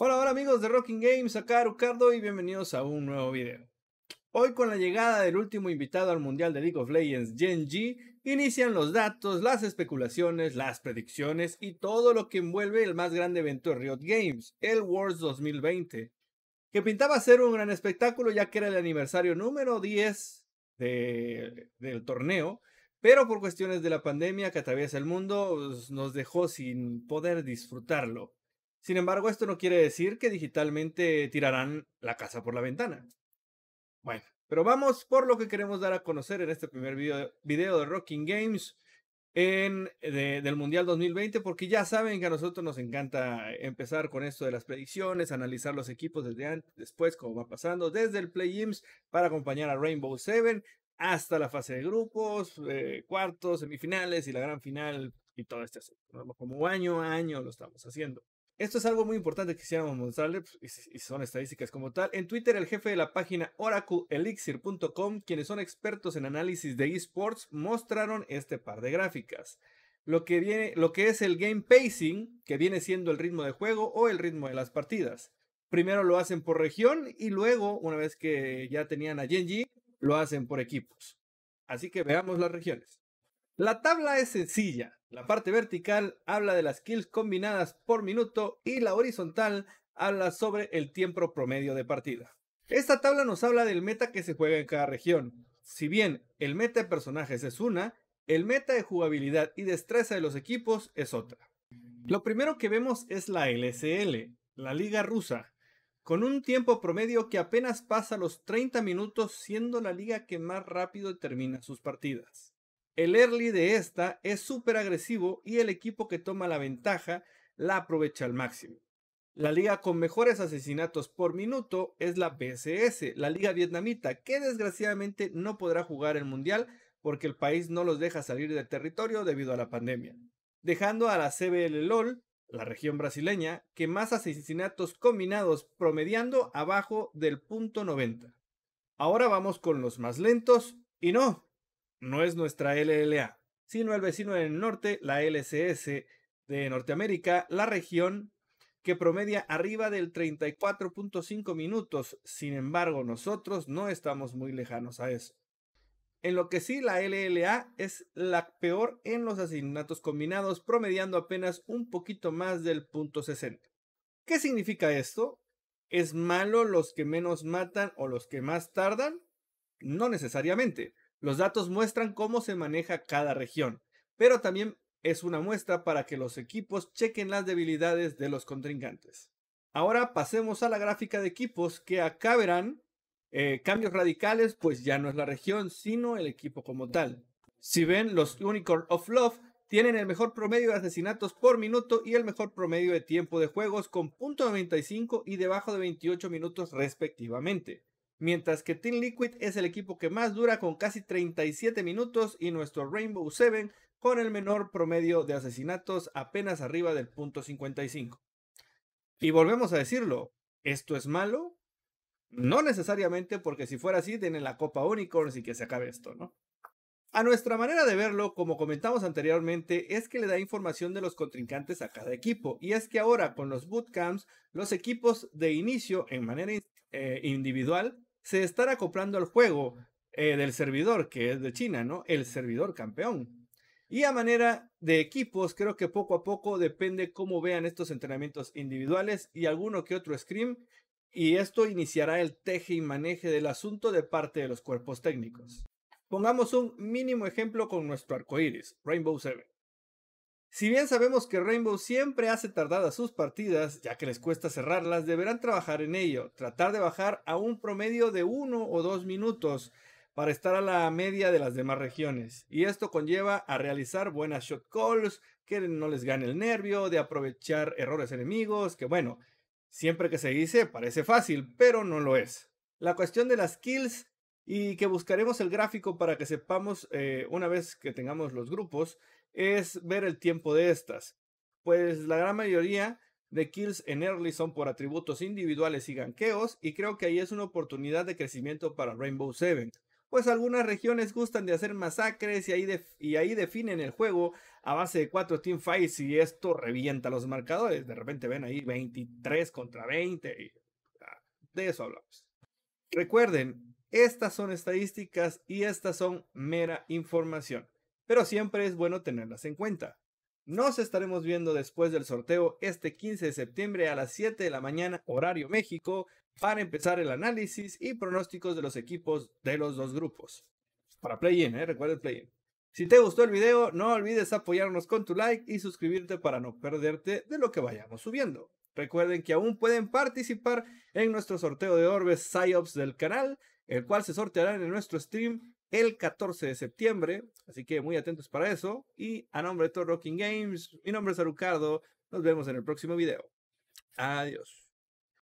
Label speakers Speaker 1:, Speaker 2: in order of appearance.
Speaker 1: Hola, hola amigos de Rocking Games, acá Rucardo y bienvenidos a un nuevo video. Hoy con la llegada del último invitado al Mundial de League of Legends, Genji, inician los datos, las especulaciones, las predicciones y todo lo que envuelve el más grande evento de Riot Games, el Worlds 2020, que pintaba ser un gran espectáculo ya que era el aniversario número 10 del torneo, pero por cuestiones de la pandemia que atraviesa el mundo pues, nos dejó sin poder disfrutarlo. Sin embargo, esto no quiere decir que digitalmente tirarán la casa por la ventana. Bueno, pero vamos por lo que queremos dar a conocer en este primer video, de Rocking Games en, del Mundial 2020, porque ya saben que a nosotros nos encanta empezar con esto de las predicciones, analizar los equipos desde antes, después, cómo va pasando, desde el play Games para acompañar a Rainbow Seven hasta la fase de grupos, eh, cuartos, semifinales y la gran final y todo este asunto. Como año a año lo estamos haciendo. Esto es algo muy importante que quisiéramos mostrarles, pues, y son estadísticas como tal. En Twitter, el jefe de la página oracleelixir.com, quienes son expertos en análisis de esports, mostraron este par de gráficas. Lo que, viene, lo que es el game pacing, que viene siendo el ritmo de juego o el ritmo de las partidas. Primero lo hacen por región y luego, una vez que ya tenían a Genji, lo hacen por equipos. Así que veamos las regiones. La tabla es sencilla. La parte vertical habla de las kills combinadas por minuto y la horizontal habla sobre el tiempo promedio de partida. Esta tabla nos habla del meta que se juega en cada región. Si bien el meta de personajes es una, el meta de jugabilidad y destreza de los equipos es otra. Lo primero que vemos es la LSL, la liga rusa, con un tiempo promedio que apenas pasa los 30 minutos siendo la liga que más rápido termina sus partidas. El early de esta es súper agresivo y el equipo que toma la ventaja la aprovecha al máximo. La liga con mejores asesinatos por minuto es la pcs la liga vietnamita, que desgraciadamente no podrá jugar el mundial porque el país no los deja salir del territorio debido a la pandemia. Dejando a la CBL LOL, la región brasileña, que más asesinatos combinados promediando abajo del punto 90. Ahora vamos con los más lentos y no, no es nuestra LLA, sino el vecino del norte, la LCS de Norteamérica, la región que promedia arriba del 34.5 minutos. Sin embargo, nosotros no estamos muy lejanos a eso. En lo que sí, la LLA es la peor en los asesinatos combinados, promediando apenas un poquito más del punto 60. ¿Qué significa esto? ¿Es malo los que menos matan o los que más tardan? No necesariamente. Los datos muestran cómo se maneja cada región, pero también es una muestra para que los equipos chequen las debilidades de los contrincantes. Ahora pasemos a la gráfica de equipos que acá verán eh, cambios radicales, pues ya no es la región, sino el equipo como tal. Si ven, los Unicorn of Love tienen el mejor promedio de asesinatos por minuto y el mejor promedio de tiempo de juegos con 0.95 y debajo de 28 minutos respectivamente. Mientras que Team Liquid es el equipo que más dura con casi 37 minutos y nuestro Rainbow Seven con el menor promedio de asesinatos apenas arriba del punto 55. Y volvemos a decirlo, ¿esto es malo? No necesariamente porque si fuera así, tienen la Copa Unicorns y que se acabe esto, ¿no? A nuestra manera de verlo, como comentamos anteriormente, es que le da información de los contrincantes a cada equipo. Y es que ahora con los bootcamps, los equipos de inicio en manera eh, individual se estará acoplando al juego eh, del servidor, que es de China, ¿no? El servidor campeón. Y a manera de equipos, creo que poco a poco depende cómo vean estos entrenamientos individuales y alguno que otro scrim. Y esto iniciará el teje y maneje del asunto de parte de los cuerpos técnicos. Pongamos un mínimo ejemplo con nuestro arco iris, Rainbow Seven. Si bien sabemos que Rainbow siempre hace tardadas sus partidas, ya que les cuesta cerrarlas, deberán trabajar en ello, tratar de bajar a un promedio de uno o dos minutos para estar a la media de las demás regiones. Y esto conlleva a realizar buenas shot calls, que no les gane el nervio, de aprovechar errores enemigos, que bueno, siempre que se dice parece fácil, pero no lo es. La cuestión de las kills y que buscaremos el gráfico para que sepamos eh, una vez que tengamos los grupos es ver el tiempo de estas, pues la gran mayoría de kills en early son por atributos individuales y ganqueos, y creo que ahí es una oportunidad de crecimiento para Rainbow Seven. Pues algunas regiones gustan de hacer masacres y ahí, y ahí definen el juego a base de 4 teamfights y esto revienta los marcadores. De repente ven ahí 23 contra 20 ah, de eso hablamos. Recuerden, estas son estadísticas y estas son mera información pero siempre es bueno tenerlas en cuenta. Nos estaremos viendo después del sorteo este 15 de septiembre a las 7 de la mañana horario México para empezar el análisis y pronósticos de los equipos de los dos grupos. Para play-in, ¿eh? recuerden play-in. Si te gustó el video, no olvides apoyarnos con tu like y suscribirte para no perderte de lo que vayamos subiendo. Recuerden que aún pueden participar en nuestro sorteo de orbes PsyOps del canal, el cual se sorteará en nuestro stream el 14 de septiembre, así que muy atentos para eso. Y a nombre de todo Rocking Games, mi nombre es Arucardo, nos vemos en el próximo video. Adiós.